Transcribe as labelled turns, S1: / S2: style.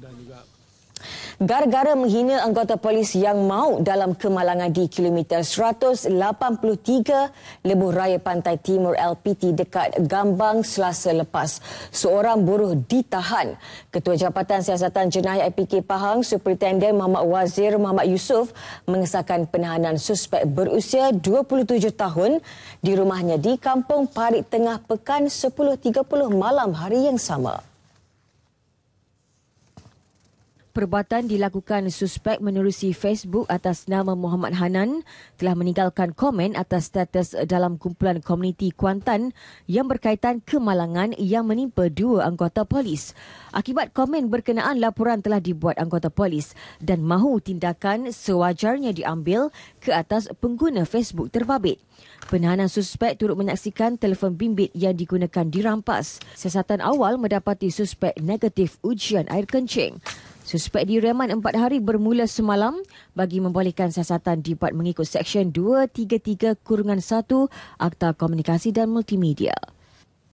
S1: dan juga Gara-gara menghina anggota polis yang maut dalam kemalangan di kilometer 183 lebuh raya pantai timur LPT dekat Gambang selasa lepas. Seorang buruh ditahan. Ketua Jabatan Siasatan Jenayah IPK Pahang, Superintendent Muhammad Wazir Muhammad Yusof mengesahkan penahanan suspek berusia 27 tahun di rumahnya di Kampung Parit Tengah Pekan 10.30 malam hari yang sama. perbuatan dilakukan suspek menerusi Facebook atas nama Muhammad Hanan telah meninggalkan komen atas status dalam kumpulan komuniti Kuantan yang berkaitan kemalangan yang menimpa dua anggota polis. Akibat komen berkenaan laporan telah dibuat anggota polis dan mahu tindakan sewajarnya diambil ke atas pengguna Facebook terbabit. Penahanan suspek turut menyaksikan telefon bimbit yang digunakan dirampas. Siasatan awal mendapati suspek negatif ujian air kencing. Suspek direman empat hari bermula semalam bagi membolehkan siasatan dibuat mengikut Seksyen 233-1 Akta Komunikasi dan Multimedia.